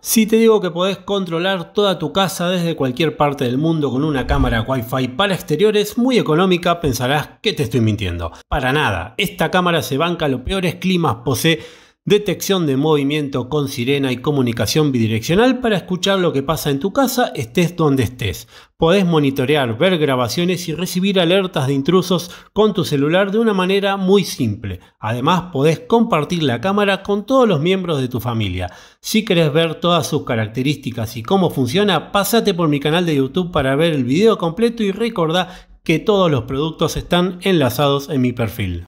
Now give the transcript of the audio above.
Si te digo que podés controlar toda tu casa desde cualquier parte del mundo con una cámara wifi para exteriores muy económica, pensarás que te estoy mintiendo. Para nada, esta cámara se banca los peores climas, posee detección de movimiento con sirena y comunicación bidireccional para escuchar lo que pasa en tu casa, estés donde estés. Podés monitorear, ver grabaciones y recibir alertas de intrusos con tu celular de una manera muy simple. Además, podés compartir la cámara con todos los miembros de tu familia. Si querés ver todas sus características y cómo funciona, pásate por mi canal de YouTube para ver el video completo y recordá que todos los productos están enlazados en mi perfil.